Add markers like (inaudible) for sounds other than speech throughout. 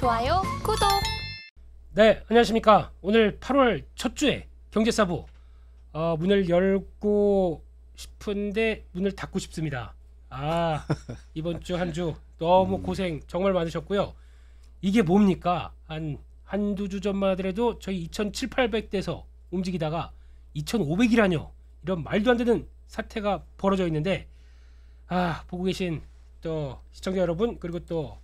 좋아요, 구독. 네, 안녕하십니까. 오늘 8월 첫 주에 경제사부 어, 문을 열고 싶은데 문을 닫고 싶습니다. 아 (laughs) 이번 주 한주 주 너무 음. 고생 정말 많으셨고요. 이게 뭡니까? 한 한두 주 전만 하더라도 저희 2,700, 0 0대에서 움직이다가 2,500이라뇨 이런 말도 안 되는 사태가 벌어져 있는데 아 보고 계신 또 시청자 여러분 그리고 또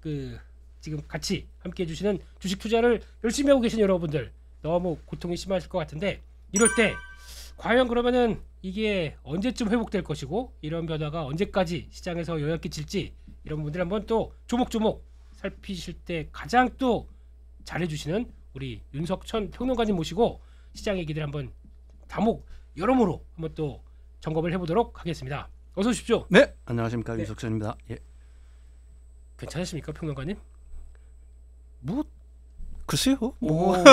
그 지금 같이 함께 해주시는 주식 투자를 열심히 하고 계신 여러분들 너무 고통이 심하실 것 같은데 이럴 때 과연 그러면은 이게 언제쯤 회복될 것이고 이런 변화가 언제까지 시장에서 영향 끼칠지 이런 분들 한번 또 조목조목 살피실 때 가장 또 잘해주시는 우리 윤석천 평론가님 모시고 시장 얘기들 한번 다목 여러모로 한번 또 점검을 해보도록 하겠습니다. 어서 오십시오. 네, 안녕하십니까 네. 유석선입니다. 예. 괜찮으십니까 평론가님? 뭐 글쎄요. 뭐. 오,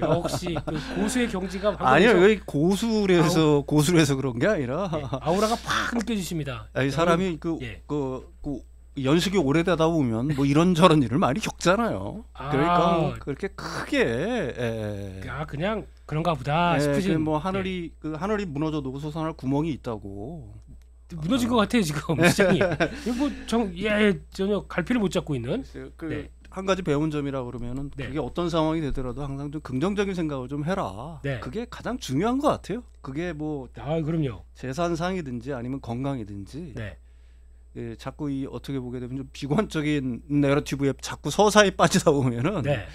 역시 그 고수의 경지가 (laughs) 아니요 여기 고수래서 아우. 고수래서 그런 게 아니라 네, 아우라가 팍 느껴지십니다. 아니, 사람이 그그 예. 그, 그, 연식이 오래되다 보면 뭐 이런저런 일을 많이 겪잖아요. 아. 그러니까 그렇게 크게 예. 아 그냥 그런가 보다 예, 그 싶으신 뭐 하늘이 예. 그 하늘이 무너져 놓고 솟아 구멍이 있다고 무너진 것 같아요 지금 네. 시장이. 이거 뭐 정예 예, 전혀 갈피를 못 잡고 있는. 그, 네. 한 가지 배운 점이라 그러면은 네. 그게 어떤 상황이 되더라도 항상 좀 긍정적인 생각을 좀 해라. 네. 그게 가장 중요한 것 같아요. 그게 뭐 아, 그럼요. 재산상이든지 아니면 건강이든지 네. 예, 자꾸 이 어떻게 보게 되면 좀 비관적인 내러티브에 자꾸 서사에 빠지다 보면은 네.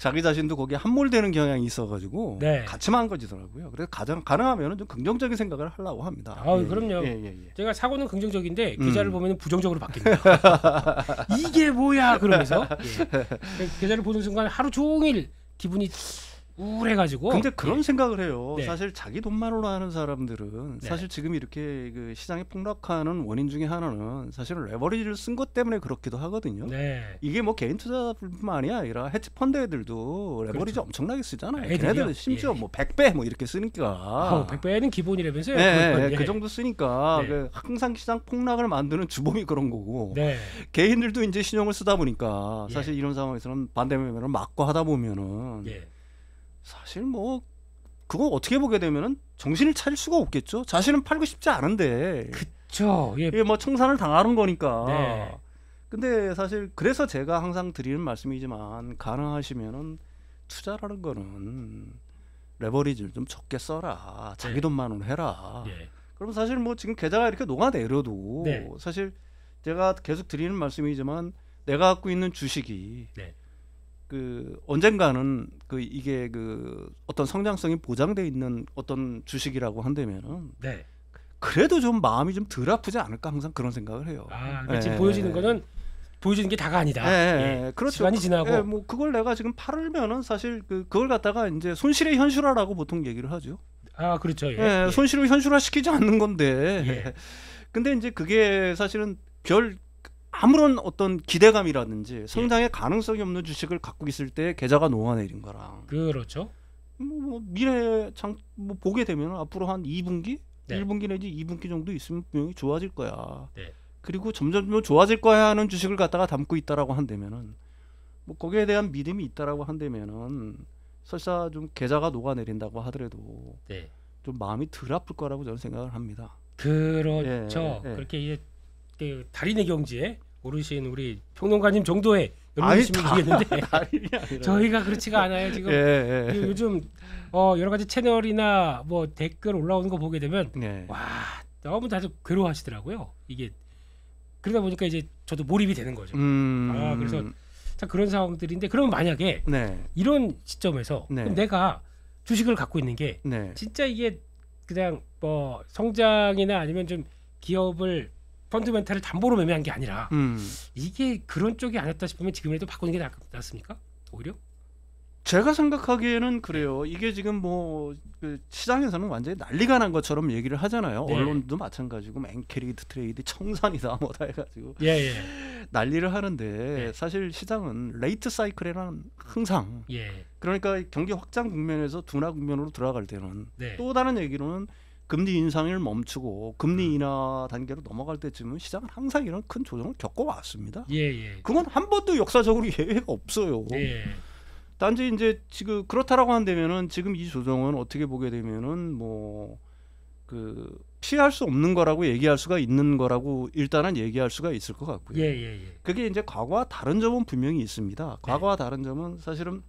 자기 자신도 거기에 함몰되는 경향이 있어가지고 네. 같이 망가지더라고요. 그래서 가장 가능하면 은좀 긍정적인 생각을 하려고 합니다. 아, 예, 예. 그럼요. 예, 예, 예, 제가 사고는 긍정적인데 음. 기자를 음. 보면 부정적으로 바뀝니다. (laughs) 이게 뭐야 그러면서 (laughs) 예. 그 기자를 보는 순간 하루 종일 기분이 우울해가지고. 근데 그런 예. 생각을 해요. 네. 사실 자기 돈만으로 하는 사람들은 네. 사실 지금 이렇게 그 시장이 폭락하는 원인 중에 하나는 사실은 레버리지를 쓴 것 때문에 그렇기도 하거든요. 네. 이게 뭐 개인 투자뿐만이 아니라 헤지펀드 애들도 레버리지 그렇죠. 엄청나게 쓰잖아요. 애들이요? 걔네들은 예. 심지어 예. 뭐 100배 뭐 이렇게 쓰니까. 어, 100배는 기본이라면서요. 네, 네 예. 그 정도 쓰니까 네. 그 항상 시장 폭락을 만드는 주범이 그런 거고 개인들도 이제 신용을 쓰다 보니까 예. 사실 이런 상황에서는 반대면을 막고 하다 보면은 사실 뭐 그거 어떻게 보게 되면은 정신을 차릴 수가 없겠죠. 자신은 팔고 싶지 않은데. 그렇죠. 예. 이게 뭐 청산을 당하는 거니까. 네. 근데 사실 그래서 제가 항상 드리는 말씀이지만 가능하시면은 투자라는 거는 레버리지를 좀 적게 써라. 자기 네. 돈만 으로 해라. 네. 예. 그럼 사실 뭐 지금 계좌가 이렇게 녹아내려도 네. 사실 제가 계속 드리는 말씀이지만 내가 갖고 있는 주식이 네. 그 언젠가는 그 이게 그 어떤 성장성이 보장돼 있는 어떤 주식이라고 한다면은 네. 그래도 좀 마음이 좀 덜 아프지 않을까 항상 그런 생각을 해요. 아, 그러니까 예. 지금 예, 보여지는 예. 거는 보여주는 게 다가 아니다. 예, 예. 예. 그렇죠. 시간이 그, 지나고 예, 뭐 그걸 내가 지금 팔면은 사실 그 그걸 갖다가 이제 손실의 현실화라고 보통 얘기를 하죠. 아 그렇죠. 예, 예. 손실을 현실화 시키지 않는 건데. 근데 이제 그게 사실은 별 아무런 어떤 기대감이라든지 성장의 예. 가능성이 없는 주식을 갖고 있을 때 계좌가 녹아내린 거랑 그렇죠. 뭐, 뭐 미래 장뭐 보게 되면 앞으로 한 2분기, 네. 1분기 내지 2분기 정도 있으면 분명히 좋아질 거야. 네. 그리고 점점 뭐 좋아질 거야 하는 주식을 갖다가 담고 있다라고 한다면은 뭐 거기에 대한 믿음이 있다라고 한다면은 설사 좀 계좌가 녹아내린다고 하더라도 네. 좀 마음이 덜 아플 거라고 저는 생각을 합니다. 그렇죠. 예, 예. 예. 그렇게 이제 그 달인의 경지에 오르신 우리 평론가님 정도의 연륜이시면 되겠는데 (laughs) 저희가 그렇지가 않아요 지금 예, 예. 그 요즘 어, 여러 가지 채널이나 뭐 댓글 올라오는 거 보게 되면 예. 와 너무 다들 괴로워하시더라고요 이게 그러다 보니까 이제 저도 몰입이 되는 거죠 음... 아 그래서 참 그런 상황들인데 그러면 만약에 네. 이런 시점에서 네. 내가 주식을 갖고 있는 게 네. 진짜 이게 그냥 뭐 성장이나 아니면 좀 기업을 펀드멘탈을 담보로 매매한 게 아니라 음. 이게 그런 쪽이 아니었다 싶으면 지금이라도 바꾸는 게 낫, 낫습니까? 오히려? 제가 생각하기에는 그래요. 이게 지금 뭐 그 시장에서는 완전히 난리가 난 것처럼 얘기를 하잖아요. 네. 언론도 마찬가지고 뭐 앵캐리드 트레이드 청산이다 뭐다 해가지고 예, 예. 난리를 하는데 예. 사실 시장은 레이트 사이클에는 항상 예. 그러니까 경기 확장 국면에서 둔화 국면으로 들어갈 때는 네. 또 다른 얘기로는 금리 인상을 멈추고 금리 음. 인하 단계로 넘어갈 때쯤은 시장은 항상 이런 큰 조정을 겪어왔습니다. 예, 예. 예. 그건 한 번도 역사적으로 (laughs) 예외가 없어요. 예, 예. 단지 이제 지금 그렇다라고 한다면은 지금 이 조정은 어떻게 보게 되면은 뭐 그 피할 수 없는 거라고 얘기할 수가 있는 거라고 일단은 얘기할 수가 있을 것 같고요. 예, 예, 예. 그게 이제 과거와 다른 점은 분명히 있습니다. 네. 과거와 네. 다른 점은 사실은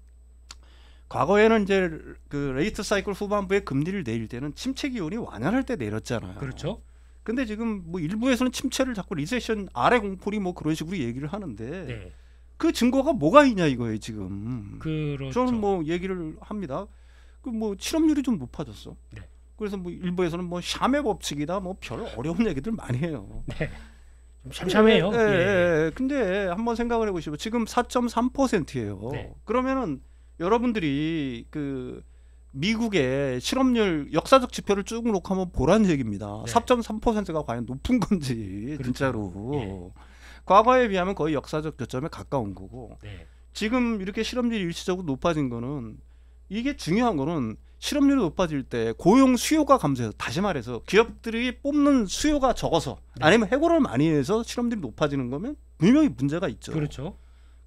과거에는 이제 그 레이트 사이클 후반부에 금리를 내릴 때는 침체 기온이 완연할 때 내렸잖아요. 그렇죠. 근데 지금 뭐 일부에서는 침체를 자꾸 리세션 아래 공포리 뭐 그런 식으로 얘기를 하는데 네. 그 증거가 뭐가 있냐 이거예요 지금. 그렇죠. 저는 뭐 얘기를 합니다. 그 뭐 실업률이 좀 높아졌어. 네. 그래서 뭐 일부에서는 뭐 샴의 법칙이다 뭐별 어려운 얘기들 많이 해요. 네. 샴샴해요. 예, 예, 예, 예. 근데 한번 생각을 해보시고 지금 4.3%예요. 네. 그러면은 여러분들이 그 미국의 실업률 역사적 지표를 쭉 놓고 한번 보라는 얘기입니다. 네. 4.3%가 과연 높은 건지 그렇죠. 진짜로 네. 과거에 비하면 거의 역사적 저점에 가까운 거고 네. 지금 이렇게 실업률이 일시적으로 높아진 거는 이게 중요한 거는 실업률이 높아질 때 고용 수요가 감소해서 다시 말해서 기업들이 뽑는 수요가 적어서 네. 아니면 해고를 많이 해서 실업률이 높아지는 거면 분명히 문제가 있죠. 그렇죠.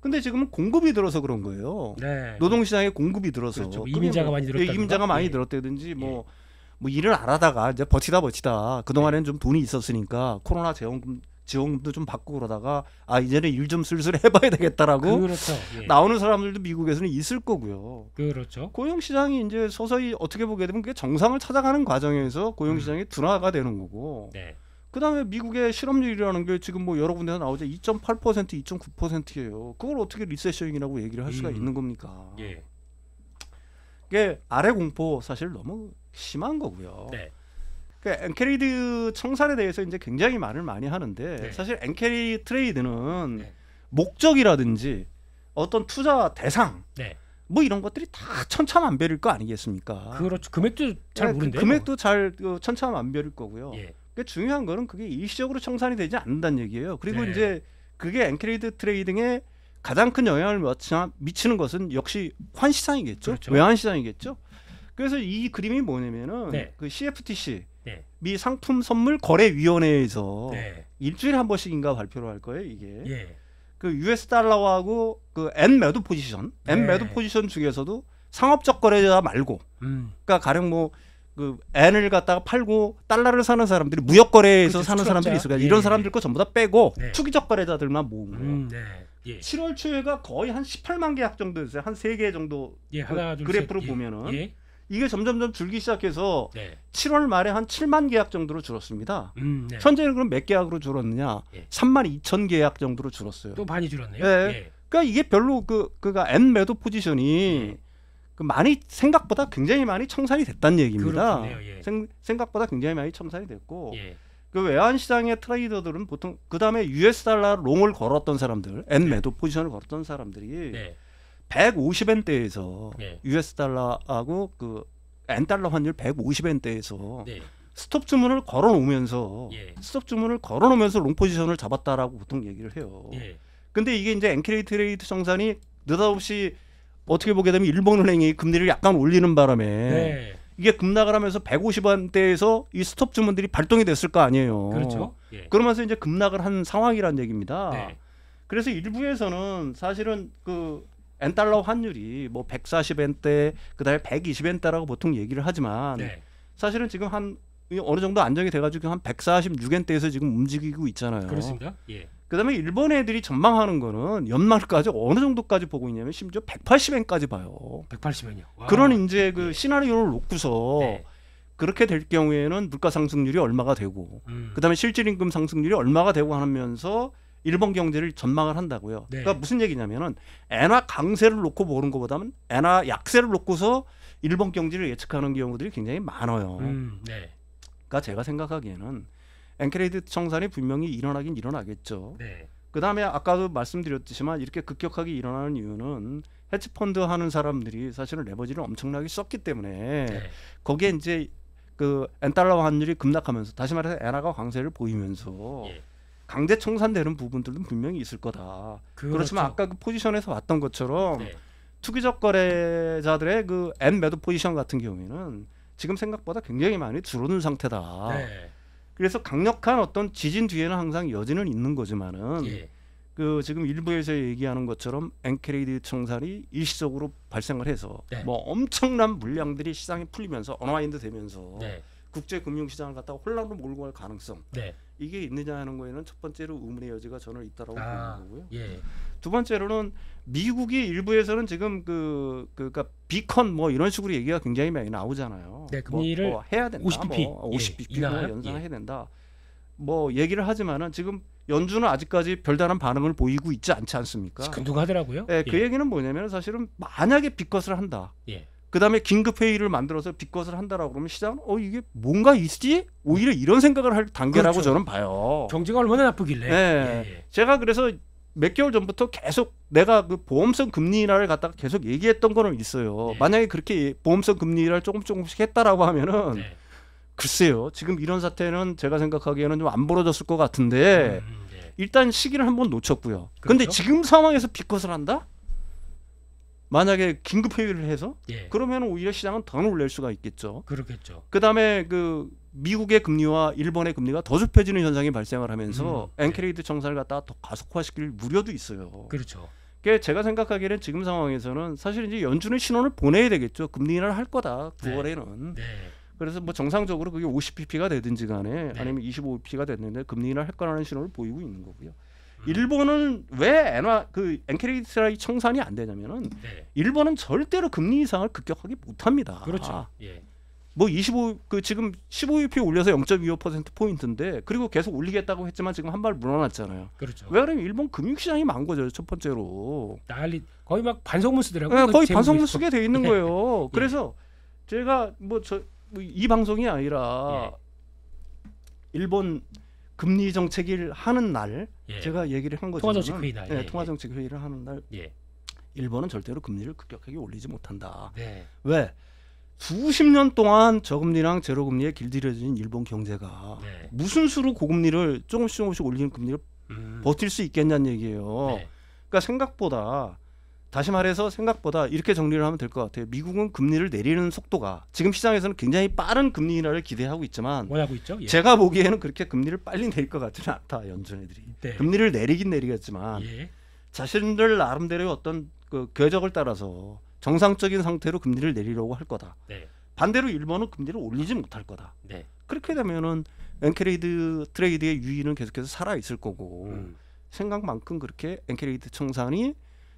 근데 지금은 공급이 들어서 그런 거예요. 네. 노동시장에 공급이 들어서 그렇죠. 그러니까 이민자가 많이 들었다. 예, 이민자가 많이 네. 들었다든지 뭐. 예. 뭐 일을 안 하다가 이제 버티다 버티다 그 동안에는 네. 좀 돈이 있었으니까 코로나 재원금 지원금도 좀 받고 그러다가 아 이제는 일 좀 슬슬 (laughs) 해봐야 되겠다라고 그렇죠. 예. 나오는 사람들도 미국에서는 있을 거고요. 그렇죠. 고용 시장이 이제 서서히 어떻게 보게 되면 그게 정상을 찾아가는 과정에서 고용 시장이 음. 둔화가 되는 거고. 네. 그다음에 미국의 실업률이라는 게 지금 뭐 여러 군데서 나오죠. 2.8% 2.9%예요. 그걸 어떻게 리세션이라고 얘기를 할 수가 음. 있는 겁니까? 예. 이게 아래 공포 사실 너무 심한 거고요. 네. 그러니까 엔캐리드 청산에 대해서 이제 굉장히 말을 많이 하는데 네. 사실 엔캐리 트레이드는 네. 목적이라든지 어떤 투자 대상 네. 뭐 이런 것들이 다 천차만별일 거 아니겠습니까? 그렇죠. 금액도 잘 네, 그 모른데. 금액도 잘 어, 천차만별일 거고요. 예. 그러니까 중요한 거는 그게 일시적으로 청산이 되지 않는다는 얘기예요. 그리고 네. 이제 그게 엔크이드 트레이딩에 가장 큰 영향을 미치는 것은 역시 환시장이겠죠. 그렇죠. 외환시장이겠죠. 그래서 이 그림이 뭐냐면은 네. 그 CFTC 네. 미 상품 선물 거래 위원회에서 네. 일주일에 한 번씩인가 발표를 할 거예요, 이게. 예. 그 US 달러하고 그 엔 매도 포지션, 네. N 매도 포지션 중에서도 상업적 거래자 말고 음. 그러니까 가령 뭐그 엔을 갖다가 팔고 달러를 사는 사람들이 무역 거래에서 그렇 사는 투자 사람들이 있어요. 예. 이런 사람들 예. 거 전부 다 빼고 네. 투기적 거래자들만 모은 거예요. 음, 네. 7월 예. 초에가 거의 한 18만 계약 정도 였어요한3개 정도 예, 하나, 그, 그래프로 세, 예, 보면은 예. 이게 점점점 줄기 시작해서 네. 7월 말에 한 7만 계약 정도로 줄었습니다. 음, 네. 현재는 그럼 몇 계약으로 줄었느냐? 예. 3만 2천 계약 정도로 줄었어요. 또 많이 줄었네요. 네. 예. 그러니까 이게 별로 그 그가 N 매도 포지션이 네. 그 많이 생각보다 굉장히 많이 청산이 됐다는 얘기입니다. 그렇군요, 예. 생, 각보다 굉장히 많이 청산이 됐고 예. 그 외환 시장의 트레이더들은 보통 그 다음에 US 달러 롱을 걸었던 사람들, 엔 네. 매도 포지션을 걸었던 사람들이 네. 150엔대에서 네. US 달러하고 그 엔 달러 환율 150엔대에서 네. 스톱 주문을 걸어 놓으면서 예. 스톱 주문을 걸어 놓으면서 롱 포지션을 잡았다라고 보통 얘기를 해요. 예. 근데 이게 이제 엔키이 트레이드 정산이 느닷없이 어떻게 보게 되면 일본은행이 금리를 약간 올리는 바람에 네. 이게 급락을 하면서 150원대에서 이 스톱 주문들이 발동이 됐을 거 아니에요. 그렇죠. 예. 그러면서 이제 급락을 한 상황이란 얘기입니다. 네. 그래서 일부에서는 사실은 그 엔달러 환율이 뭐 140엔대 그다음에 120엔대라고 보통 얘기를 하지만 네. 사실은 지금 한 어느 정도 안정이 돼가지고 한 146엔대에서 지금 움직이고 있잖아요. 그렇습니다. 예. 그다음에 일본 애들이 전망하는 거는 연말까지 어느 정도까지 보고 있냐면 심지어 180엔까지 봐요. 180엔이요. 와. 그런 이제 그 예. 시나리오를 놓고서 네. 그렇게 될 경우에는 물가 상승률이 얼마가 되고 음. 그다음에 실질 임금 상승률이 얼마가 되고 하면서 일본 경제를 전망을 한다고요. 네. 그러니까 무슨 얘기냐면은 엔화 강세를 놓고 보는 것보다는 엔화 약세를 놓고서 일본 경제를 예측하는 경우들이 굉장히 많아요. 음, 네. 그러니까 제가 생각하기에는 엔크레이드 청산이 분명히 일어나긴 일어나겠죠. 네. 그다음에 아까도 말씀드렸지만 이렇게 급격하게 일어나는 이유는 헤지펀드 하는 사람들이 사실은 레버지를 엄청나게 썼기 때문에 네. 거기에 이제 그 엔달러 환율이 급락하면서 다시 말해서 엔화가 강세를 보이면서 예. 강제 청산되는 부분들도 분명히 있을 거다. 그렇죠. 그렇지만 아까 그 포지션에서 왔던 것처럼 네. 투기적 거래자들의 그 엔 매도 포지션 같은 경우에는 지금 생각보다 굉장히 많이 줄어든 상태다. 네. 그래서 강력한 어떤 지진 뒤에는 항상 여지는 있는 거지만은 예. 그 지금 일부에서 얘기하는 것처럼 엔케레이드 청산이 일시적으로 발생을 해서 네. 뭐 엄청난 물량들이 시장에 풀리면서 언화인드 되면서 네. 국제 금융 시장을 갖다가 혼란으로 몰고 갈 가능성 네. 이게 있느냐 하는 거에는 첫 번째로 의문의 여지가 저는 있다라고 아, 보는 거고요. 예. 두 번째로는 미국이 일부에서는 지금 그그니까 그러니까 비컨 뭐 이런 식으로 얘기가 굉장히 많이 나오잖아요. 네, 금리를 그 뭐, 뭐 해야 된다. 50bp 뭐 50bp 예, 뭐 연상해야 예. 된다. 뭐 얘기를 하지만은 지금 연준은 아직까지 별다른 반응을 보이고 있지 않지 않습니까? 금둥하더라고요. 예, 그 예. 얘기는 뭐냐면 사실은 만약에 비컷을 한다. 예. 그다음에 긴급 회의를 만들어서 비컷을 한다라고 그러면 시장은 어 이게 뭔가 있지? 오히려 이런 생각을 할 단계라고 그렇죠. 저는 봐요. 경제가 얼마나 나쁘길래. 네. 예, 예. 제가 그래서 몇 개월 전부터 계속 내가 그 보험성 금리 인하를 갖다가 계속 얘기했던 거는 있어요. 네. 만약에 그렇게 보험성 금리 인하를 조금 조금씩 했다라고 하면은 네. 글쎄요. 지금 이런 사태는 제가 생각하기에는 좀 안 벌어졌을 것 같은데 음, 네. 일단 시기를 한번 놓쳤고요. 그렇죠? 근데 지금 상황에서 비컷을 한다? 만약에 긴급 회의를 해서 예. 그러면 오히려 시장은 더 놀랄 수가 있겠죠. 그렇겠죠. 그다음에 그 미국의 금리와 일본의 금리가 더 좁혀지는 현상이 발생을 하면서 엔케리드 음, 네. 청산을 갖다 더 가속화시킬 우려도 있어요. 그렇죠. 게 제가 생각하기에는 지금 상황에서는 사실 이제 연준은 신호를 보내야 되겠죠. 금리 인하를 할 거다. 9월에는. 네. 네. 그래서 뭐 정상적으로 그게 50pp가 되든지 간에 네. 아니면 25pp가 됐는데 금리 인하를 할 거라는 신호를 보이고 있는 거고요. 음. 일본은 왜 엔화 그 엔케리트라이 청산이 안 되냐면은 네. 일본은 절대로 금리 이상을 급격하게 못 합니다. 그렇죠. 예. 뭐25그 지금 15UP 올려서 0.25% 포인트인데 그리고 계속 올리겠다고 했지만 지금 한 발 물러났잖아요. 그렇죠. 왜 그러면 일본 금융시장이 망 거죠 첫 번째로. 난리 거의 막반성문쓰더라고요 네, 거의 반성문수게 돼 있는 네. 거예요. (laughs) 예. 그래서 제가 뭐 저이 뭐 방송이 아니라 예. 일본 금리 정책을 하는 날 예. 제가 얘기를 한 거죠. 통화정책 회의 날. 네, 예, 통화정책 예. 회의를 하는 날. 예. 일본은 절대로 금리를 급격하게 올리지 못한다. 네. 왜? 수십 년 동안 저금리랑 제로금리에 길들여진 일본 경제가 네. 무슨 수로 고금리를 조금씩 조금씩 올리는 금리를 음. 버틸 수 있겠냐는 얘기예요. 네. 그러니까 생각보다 다시 말해서 생각보다 이렇게 정리를 하면 될 것 같아요. 미국은 금리를 내리는 속도가 지금 시장에서는 굉장히 빠른 금리 인하를 기대하고 있지만 원하고 있죠. 예. 제가 보기에는 그렇게 금리를 빨리 내릴 것 같지는 않다. 연준애들이 네. 금리를 내리긴 내리겠지만 예. 자신들 나름대로의 어떤 그 궤적을 따라서 정상적인 상태로 금리를 내리려고 할 거다. 네. 반대로 일본은 금리를 올리지 못할 거다. 네. 그렇게 되면은 엔케레이드 트레이드의 유인은 계속해서 살아 있을 거고 음. 생각만큼 그렇게 엔케레이드 청산이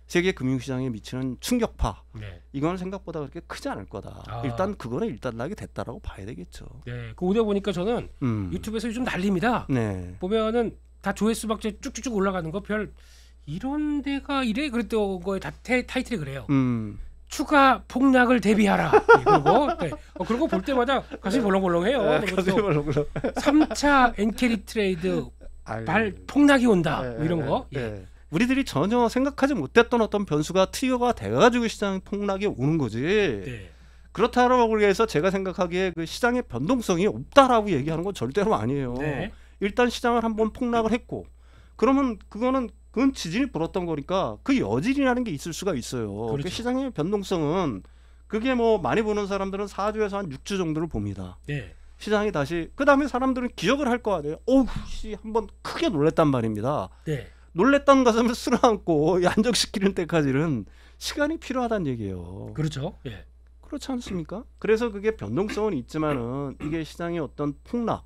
세계 금융시장에 미치는 충격파 네. 이건 생각보다 그렇게 크지 않을 거다. 아. 일단 그거는 일단락이 됐다라고 봐야 되겠죠. 네, 그 오늘 보니까 저는 음. 유튜브에서 요즘 난립니다. 네. 보면은 다 조회수 박제 쭉쭉쭉 올라가는 거 별 이런 데가 이래 그랬던 거에 다 태, 타이틀이 그래요. 음. 추가 폭락을 대비하라. 그리고 네. 어, 그런 거볼 때마다 가슴이 네. 벌렁벌렁해요. 네, 가슴이 벌렁벌렁. 3차 엔캐리 트레이드 발 폭락이 온다. 네, 뭐 이런 네, 거. 예. 네. 우리들이 전혀 생각하지 못했던 어떤 변수가 트리거가 돼가지고 시장 폭락이 오는 거지. 그렇다라고 해서 제가 생각하기에 그 시장의 변동성이 없다라고 얘기하는 건 절대로 아니에요. 일단 시장을 한번 폭락을 했고 그러면 그거는 그건 지진이 불었던 거니까 그여질이라는게 있을 수가 있어요. 그러니까 그렇죠. 그 시장의 변동성은 그게 뭐 많이 보는 사람들은 4주에서 한 6주 정도를 봅니다. 네. 시장이 다시 그다음에 사람들은 기억을 할 거 아니에요. 오우 씨 한번 크게 놀랬단 말입니다. 네. 놀랬던 가슴을 (laughs) 쓸어안고 안정시키는 때까지는 시간이 필요하다는 얘기예요. 그렇죠. 예. 그렇지 않습니까? 그래서 그게 변동성은 있지만은 이게 시장의 어떤 폭락,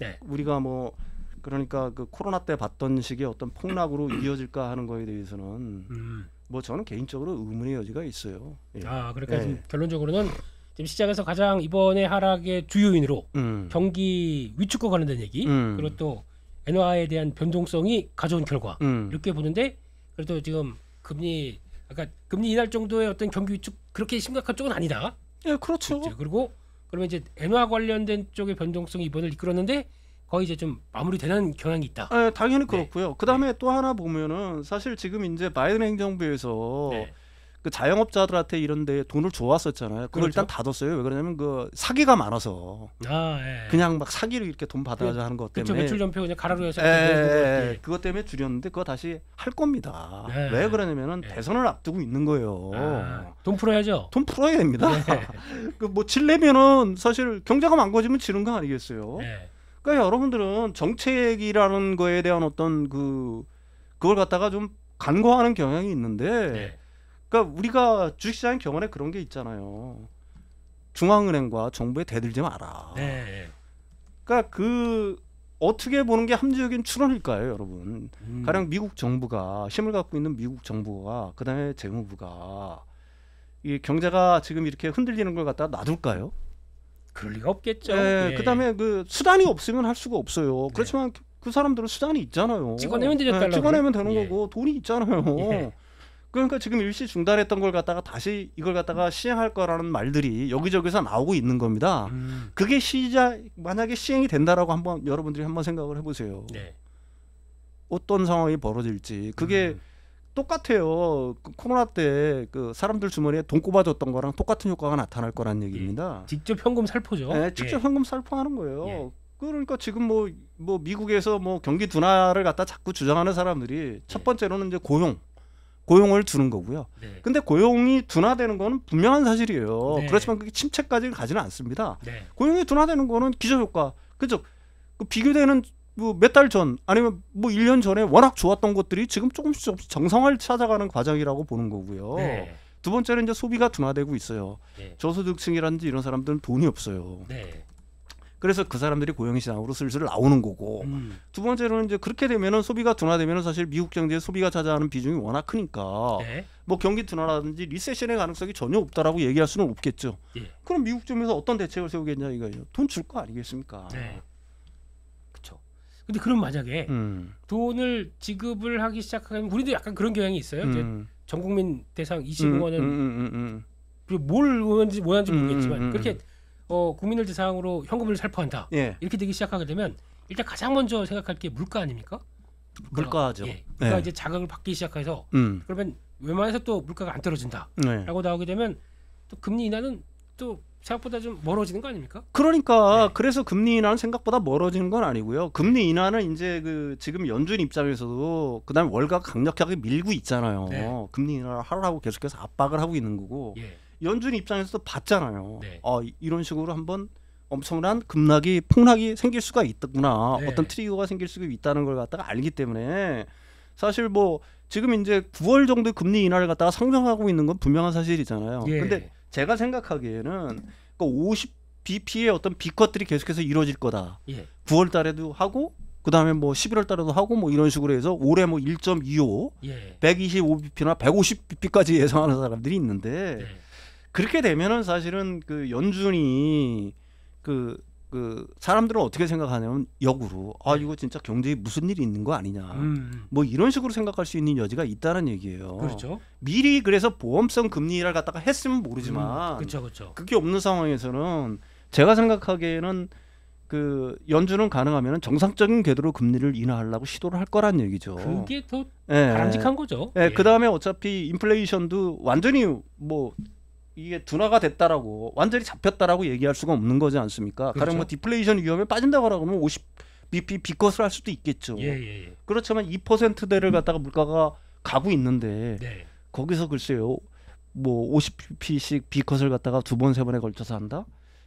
네. 우리가 뭐 그러니까 그 코로나 때 봤던 식의 어떤 폭락으로 (clears throat) 이어질까 하는 거에 대해서는 음. 뭐 저는 개인적으로 의문의 여지가 있어요. 예. 아 그러니까 예. 지금 결론적으로는 지금 시장에서 가장 이번에 하락의 주요인으로 음. 경기 위축과 관련된 얘기 음. 그리고 또 엔화에 대한 변동성이 가져온 결과 음. 이렇게 보는데 그래도 지금 금리 아까 그러니까 금리 이할 정도의 어떤 경기 위축 그렇게 심각한 쪽은 아니다. 예 그렇죠. 그렇죠. 그리고 그러면 이제 엔화 관련된 쪽의 변동성이 이번을 이끌었는데 거의 이제 좀 마무리되는 경향이 있다. 예, 네, 당연히 그렇고요. 네. 그 다음에 네. 또 하나 보면은 사실 지금 이제 바이든 행정부에서 네. 그 자영업자들한테 이런데 돈을 줘왔었잖아요. 그걸 그렇죠? 일단 닫았어요. 왜 그러냐면 그 사기가 많아서 아, 예. 그냥 막 사기로 이렇게 돈 받아서 그 하는 것 때문에 그쵸, 매출 전표 그냥 가라로 해서 예, 예, 예. 그것 때문에 줄였는데 그거 다시 할 겁니다. 예. 왜 그러냐면은 네. 대선을 앞두고 있는 거예요. 아, 돈 풀어야죠. 돈 풀어야 됩니다. (laughs) 그뭐 질려면은 사실 경제가 망가지면 지는 거 아니겠어요. 예. 그러니까 여러분들은 정책이라는 거에 대한 어떤 그 그걸 갖다가 좀 간과하는 경향이 있는데 네. 그러니까 우리가 주식시장 경험에 그런 게 있잖아요. 중앙은행과 정부에 대들지 마라. 네. 그러니까 그 어떻게 보는 게 합리적인 추론일까요, 여러분? 음. 가령 미국 정부가 힘을 갖고 있는 미국 정부가 그다음에 재무부가 이 경제가 지금 이렇게 흔들리는 걸 갖다 놔둘까요? 그럴 리가 없겠죠. 네, 예. 그다음에 그 수단이 없으면 할 수가 없어요. 네. 그렇지만 그, 그 사람들은 수단이 있잖아요. 찍어내면 되죠. 네, 찍어내면 되는 예. 거고 돈이 있잖아요. 예. 그러니까 지금 일시 중단했던 걸 갖다가 다시 이걸 갖다가 시행할 거라는 말들이 여기저기서 나오고 있는 겁니다. 음. 그게 시작 만약에 시행이 된다라고 한번 여러분들이 한번 생각을 해보세요. 네. 어떤 상황이 벌어질지 그게 음. 똑같아요. 그 코로나 때 그 사람들 주머니에 돈 꼽아줬던 거랑 똑같은 효과가 나타날 거란 예. 얘기입니다. 예. 직접 현금 살포죠. 네, 직접 예. 현금 살포하는 거예요. 예. 그러니까 지금 뭐뭐 뭐 미국에서 뭐 경기 둔화를 갖다 자꾸 주장하는 사람들이 첫 예. 번째로는 이제 고용 고용을 주는 거고요. 네. 근데 고용이 둔화되는 거는 분명한 사실이에요. 네. 그렇지만 그게 침체까지 가지는 않습니다. 네. 고용이 둔화되는 거는 기저효과, 그죠? 그 비교되는 뭐몇달전 아니면 뭐 1년 전에 워낙 좋았던 것들이 지금 조금씩 조금씩 정상을 찾아가는 과정이라고 보는 거고요. 네. 두 번째는 이제 소비가 둔화되고 있어요. 네. 저소득층이라든지 이런 사람들은 돈이 없어요. 네. 그래서 그 사람들이 고용 시장으로 슬슬 나오는 거고 음. 두 번째로는 이제 그렇게 되면은 소비가 둔화되면 사실 미국 경제에 소비가 차지하는 비중이 워낙 크니까 네. 뭐 경기 둔화라든지 리세션의 가능성이 전혀 없다라고 얘기할 수는 없겠죠. 예. 그럼 미국 쪽에서 어떤 대책을 세우겠냐 이거예요. 돈 줄 거 아니겠습니까? 네. 근데 그럼 만약에 음. 돈을 지급을 하기 시작하면 우리도 약간 그런 경향이 있어요. 음. 전 국민 대상 25만원 음, 음, 음, 음, 그리고 뭘 원하는지 뭐하는지 모르겠지만 그렇게 어, 국민을 대상으로 현금을 살포한다. 예. 이렇게 되기 시작하게 되면 일단 가장 먼저 생각할 게 물가 아닙니까? 물가죠. 예. 예. 물가 네. 이제 자극을 받기 시작해서 그러면 웬만해서 또 물가가 안 떨어진다라고 네. 나오게 되면 또 금리 인하는 또 생각보다 좀 멀어지는 거 아닙니까? 그러니까 네. 그래서 금리 인하는 생각보다 멀어지는 건 아니고요. 금리 인하는 이제 그 지금 연준 입장에서도 그다음 월가 강력하게 밀고 있잖아요. 네. 금리 인하를 하라고 계속해서 압박을 하고 있는 거고 예. 연준 입장에서도 봤잖아요. 네. 아 이런 식으로 한번 엄청난 급락이 폭락이 생길 수가 있구나 네. 어떤 트리거가 생길 수 있다는 걸 갖다가 알기 때문에 사실 뭐 지금 이제 9월 정도 금리 인하를 갖다가 상정하고 있는 건 분명한 사실이잖아요. 예. 근데 제가 생각하기에는 그 그러니까 50bp의 어떤 비컷들이 계속해서 이루어질 거다. 예. 9월 달에도 하고 그다음에 뭐 11월 달에도 하고 뭐 이런 식으로 해서 올해 뭐 1.25, 예. 125bp나 150bp까지 예상하는 사람들이 있는데 예. 그렇게 되면은 사실은 그 연준이 그그 사람들은 어떻게 생각하냐면 역으로 아 네. 이거 진짜 경제에 무슨 일이 있는 거 아니냐 음, 음. 뭐 이런 식으로 생각할 수 있는 여지가 있다는 얘기예요. 그렇죠. 미리 그래서 보험성 금리를 갖다가 했으면 모르지만 그렇죠, 그렇죠. 그게 없는 상황에서는 제가 생각하기에는 그 연준은 가능하면 정상적인 궤도로 금리를 인하하려고 시도를 할 거란 얘기죠. 그게 더 예. 바람직한 거죠. 예. 예. 그다음에 어차피 인플레이션도 완전히 뭐 이게 둔화가 됐다라고 완전히 잡혔다라고 얘기할 수가 없는 거지 않습니까? 그렇죠. 가령 뭐 디플레이션 위험에 빠진다고 하면 50 BP 비컷을 할 수도 있겠죠. 예, 예, 예. 그렇지만 2%대를 갖다가 물가가 가고 있는데 네. 거기서 글쎄요. 뭐 50pp씩 비컷을 갖다가 두 번 세 번에 걸쳐서 한다?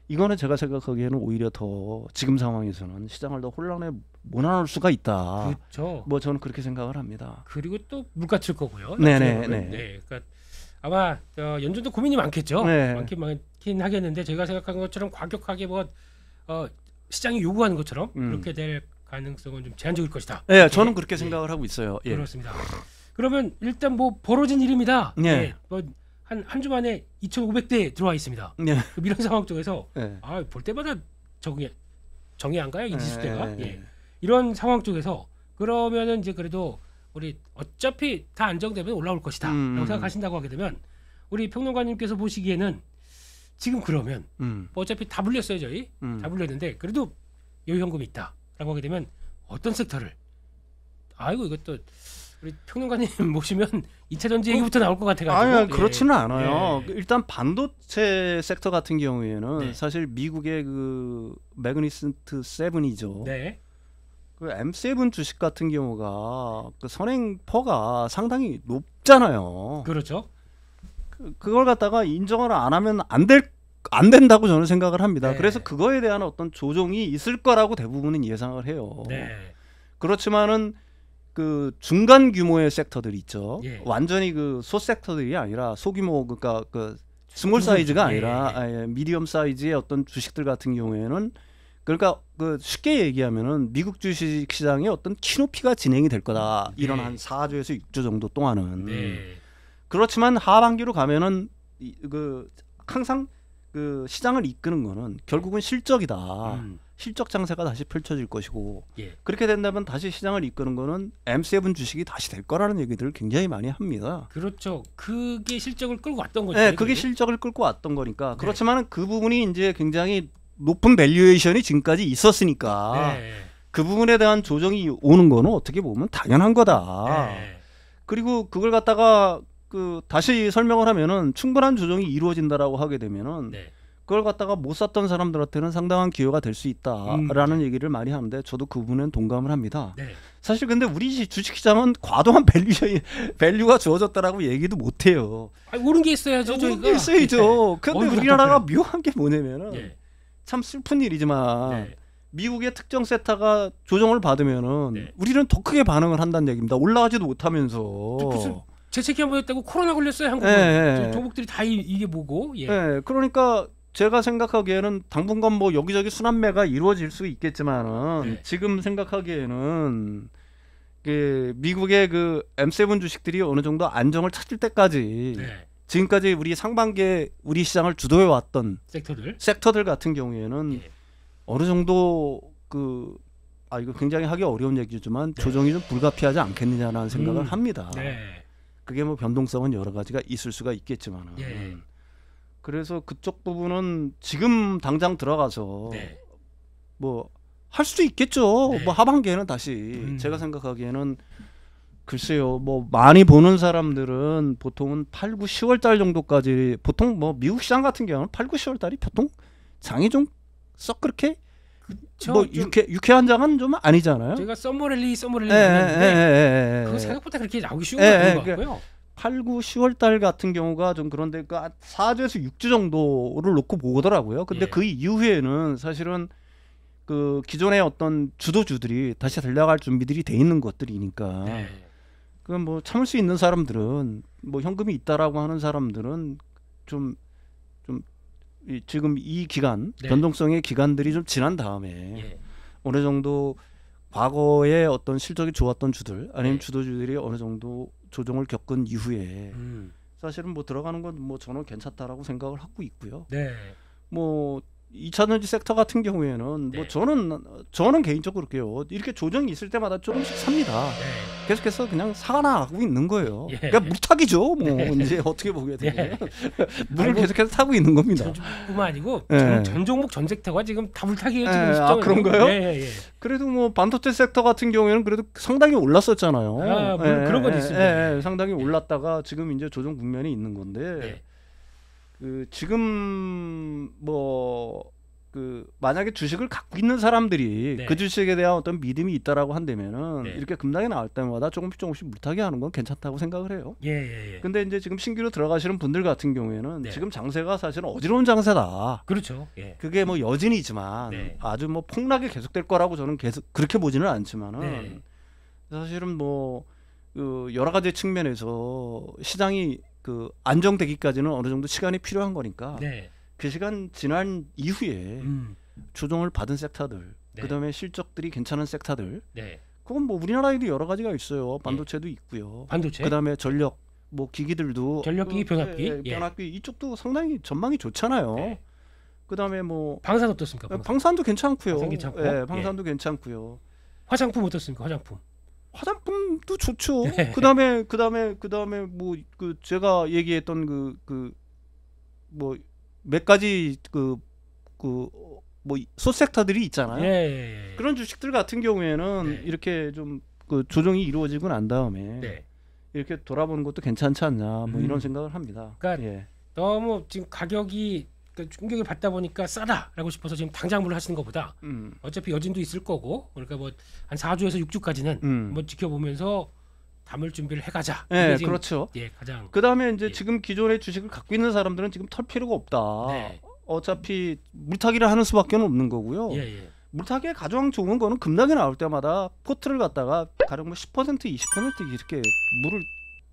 이거는 제가 생각하기에는 오히려 더 지금 상황에서는 시장을 더 혼란에 몰아넣을 수가 있다. 그렇죠. 뭐 저는 그렇게 생각을 합니다. 그리고 또 물가 칠 거고요. 네네. 네. 네. 그러니까 아마 어, 연준도 고민이 많겠죠. 네. 많긴 많긴 하겠는데 제가 생각한 것처럼 과격하게 뭐 어, 시장이 요구하는 것처럼 음. 그렇게 될 가능성은 좀 제한적일 것이다. 네, 예, 저는 그렇게 네. 생각을 하고 있어요. 예. 그렇습니다. 그러면 일단 뭐 벌어진 일입니다. 네. 예. 예. 뭐 뭐한 한 주만에 2,500대 들어와 있습니다. 예. 이런 (laughs) 상황 쪽에서 아, 볼 때마다 정해 정해 안 가요 이 지수대가. 예. 이런 상황 쪽에서 그러면은 이제 그래도 우리 어차피 다 안정되면 올라올 것이다 음. 음 라고 음. 생각하신다고 하게 되면 우리 평론가님께서 보시기에는 지금 그러면 음. 뭐 어차피 다 불렸어요 저희 음. 다 불렸는데 그래도 여유 현금이 있다라고 하게 되면 어떤 섹터를 아이고 이것도 우리 평론가님 모시면 2차 전지 얘기부터 나올 것 같아가지고 아니 예. 그렇지는 않아요. 네. 일단 반도체 섹터 같은 경우에는 네. 사실 미국의 그 매그니센트 세븐이죠. 네. 그 M7 주식 같은 경우가 그 선행퍼가 상당히 높잖아요. 그렇죠. 그, 그걸 갖다가 인정을 안 하면 안 될 안 된다고 저는 생각을 합니다. 네. 그래서 그거에 대한 어떤 조정이 있을 거라고 대부분은 예상을 해요. 네. 그렇지만은 그 중간 규모의 섹터들 있죠. 예. 완전히 그 소섹터들이 아니라 소규모 그러니까 그 스몰 사이즈가 예. 아니라 아, 예. 미디엄 사이즈의 어떤 주식들 같은 경우에는 그러니까 그 쉽게 얘기하면은 미국 주식 시장에 어떤 키높이가 진행이 될 거다. 음. 네. 이런 한4주에서6주 정도 동안은. 네. 그렇지만 하반기로 가면은 그 항상 그 시장을 이끄는 거는 결국은 실적이다. 음. 실적 장세가 다시 펼쳐질 것이고 예. 그렇게 된다면 다시 시장을 이끄는 거는 M7 주식이 다시 될 거라는 얘기들을 굉장히 많이 합니다. 그렇죠. 그게 실적을 끌고 왔던 네, 거죠. 네, 그게 실적을 끌고 왔던 거니까. 그렇지만 그 부분이 이제 굉장히 높은 밸류에이션이 지금까지 있었으니까 네. 그 부분에 대한 조정이 오는 거는 어떻게 보면 당연한 거다. 네. 그리고 그걸 갖다가 그 다시 설명을 하면은 충분한 조정이 이루어진다라고 하게 되면은 네. 그걸 갖다가 못 샀던 사람들한테는 상당한 기회가 될 수 있다라는 음. 얘기를 많이 하는데 저도 그 부분엔 동감을 합니다. 네. 사실 근데 우리 주식시장은 과도한 밸류 에 밸류가 주어졌다라고 얘기도 못 해요. 아, 오른 게 있어야죠. 오른 게 있어야죠. 네. 근데 우리나라가 (laughs) 네. 묘한 게 뭐냐면은. 네. 참 슬픈 일이지만 네. 미국의 특정 세타가 조정을 받으면은 네. 우리는 더 크게 반응을 한다는 얘기입니다. 올라가지도 못하면서 네, 무슨 재채기 한번 했다고 코로나 걸렸어요 한국은 네. 네. 조국들이 다 이게 뭐고 예. 네. 그러니까 제가 생각하기에는 당분간 뭐 여기저기 순환매가 이루어질 수 있겠지만은 네. 지금 생각하기에는 그 미국의 그 M7 주식들이 어느 정도 안정을 찾을 때까지 네. 지금까지 우리 상반기에 우리 시장을 주도해 왔던 섹터들 섹터들 같은 경우에는 예. 어느 정도 그 아 이거 굉장히 하기 어려운 얘기지만 네. 조정이 좀 불가피하지 않겠느냐라는 생각을 음. 합니다. 네. 그게 뭐 변동성은 여러 가지가 있을 수가 있겠지만 예. 그래서 그쪽 부분은 지금 당장 들어가서 네. 뭐할 수도 있겠죠. 네. 뭐 하반기에는 다시 음. 제가 생각하기에는 글쎄요, 뭐 많이 보는 사람들은 보통은 8, 9, 10월 달 정도까지 보통 뭐 미국 시장 같은 경우는 8, 9, 10월 달이 보통 장이 좀 썩 그렇게 그쵸, 뭐 유쾌 유쾌한 장은 좀 아니잖아요. 제가 썸머랠리 썸머랠리 했는데 예, 예, 예, 그 생각보다 그렇게 나오기 쉬운 거 아닌 것 그러니까 같고요. 8, 9, 10월 달 같은 경우가 좀 그런데 그니까 4주에서 6주 정도를 놓고 보더라고요. 근데 예. 그 이후에는 사실은 그 기존의 어떤 주도주들이 다시 달려갈 준비들이 돼 있는 것들이니까 예. 그뭐 러니까 참을 수 있는 사람들은 뭐 현금이 있다라고 하는 사람들은 좀좀 좀 지금 이 기간 네. 변동성의 기간들이 좀 지난 다음에 예. 어느 정도 과거에 어떤 실적이 좋았던 주들 아니면 네. 주도주들이 어느 정도 조정을 겪은 이후에 음. 사실은 뭐 들어가는 건 뭐 저는 괜찮다라고 생각을 하고 있고요. 네. 뭐 이차전지 섹터 같은 경우에는 뭐 네. 뭐 저는 저는 개인적으로 그렇게요 이렇게 조정이 있을 때마다 조금씩 삽니다. 네. 계속해서 그냥 사가나가고 있는 거예요. 예. 그러니까 물타기죠. 뭐 네. 이제 어떻게 보게 네. 되면 예. (laughs) 물을 아이 계속해서 타고 있는 겁니다. 뿐만 아니고 예. 전, 종목 전 섹터가 지금 다 물타기예요. 지금 네. 아, 예. 아 그런가요? 예, 예, 그래도 뭐 반도체 섹터 같은 경우에는 그래도 상당히 올랐었잖아요. 아, 예, 그런 건 예, 있습니다. 예, 상당히 올랐다가 지금 이제 조정 국면이 있는 건데. 그 지금 뭐 그 만약에 주식을 갖고 있는 사람들이 네. 그 주식에 대한 어떤 믿음이 있다라고 한다면은 네. 이렇게 급락이 나올 때마다 조금씩 조금씩 물타기 하는 건 괜찮다고 생각을 해요. 예, 예, 예. 근데 이제 지금 신규로 들어가시는 분들 같은 경우에는 네. 지금 장세가 사실은 어지러운 장세다. 그렇죠. 예. 그게 뭐 여진이지만 네. 아주 뭐 폭락이 계속될 거라고 저는 계속 그렇게 보지는 않지만은 네. 사실은 뭐그 여러 가지 측면에서 시장이 그 안정되기까지는 어느 정도 시간이 필요한 거니까 네. 그 시간 지난 이후에 음. 조정을 받은 섹터들 네. 그다음에 실적들이 괜찮은 섹터들 네. 그건 뭐 우리나라에도 여러 가지가 있어요 네. 반도체도 있고요 반도체 그다음에 전력 뭐 기기들도 전력기기 그, 변압기 예, 예, 예, 변압기 이쪽도 상당히 전망이 좋잖아요 네. 그다음에 뭐 방산 어떻습니까 예, 방산? 도 괜찮고요 방산 괜찮고? 예, 방산도 예. 괜찮고요 화장품 어떻습니까 화장품 화장품도 좋죠. (laughs) 네. 그다음에 그다음에 그다음에 뭐그 제가 얘기했던 그 그 뭐 몇 가지 그 그뭐 어, 소섹터들이 있잖아요. 예, 예, 예. 그런 주식들 같은 경우에는 네. 이렇게 좀그 조정이 이루어지고 난 다음에 네. 이렇게 돌아보는 것도 괜찮지 않냐 뭐 음. 이런 생각을 합니다. 그러니까 예. 너무 지금 가격이 그러니까 충격을 받다 보니까 싸다라고 싶어서 지금 당장 물 하시는 것보다 음. 어차피 여진도 있을 거고 그러니까 뭐 한 4주에서 6주까지는 음. 뭐 지켜보면서 담을 준비를 해가자. 네, 지금, 그렇죠. 예, 가장. 그 다음에 이제 예. 지금 기존의 주식을 갖고 있는 사람들은 지금 털 필요가 없다. 네. 어차피 물타기를 하는 수밖에 없는 거고요. 예, 예. 물타기에 가장 좋은 거는 급락이 나올 때마다 포트를 갖다가 가령 뭐10% 20% 이렇게 물을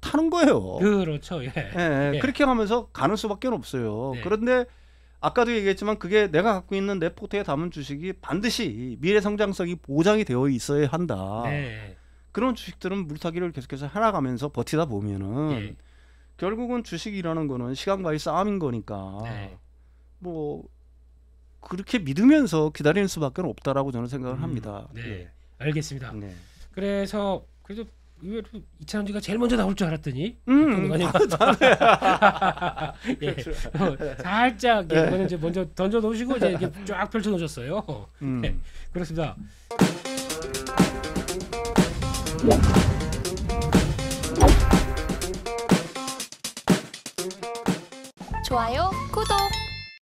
타는 거예요. 그렇죠. 예. 예. 예, 예. 그렇게 하면서 가는 수밖에 없어요. 네. 그런데 아까도 얘기했지만 그게 내가 갖고 있는 내 포트에 담은 주식이 반드시 미래 성장성이 보장이 되어 있어야 한다. 네. 그런 주식들은 물타기를 계속해서 해나가면서 버티다 보면은 네. 결국은 주식이라는 거는 시간과의 싸움인 거니까 네. 뭐 그렇게 믿으면서 기다리는 수밖에 없다라고 저는 생각을 음. 합니다. 음, 네. 예. 알겠습니다. 네. 그래서 그래도 의외로 이찬원지가 제일 먼저 나올 줄 알았더니 음, 아, (laughs) 예. 어, 살짝 예, 네. 이제 먼저 던져 놓으시고 이제 이렇게 (laughs) 쫙 펼쳐 놓으셨어요. 음. 네, 그렇습니다. 좋아요, 구독.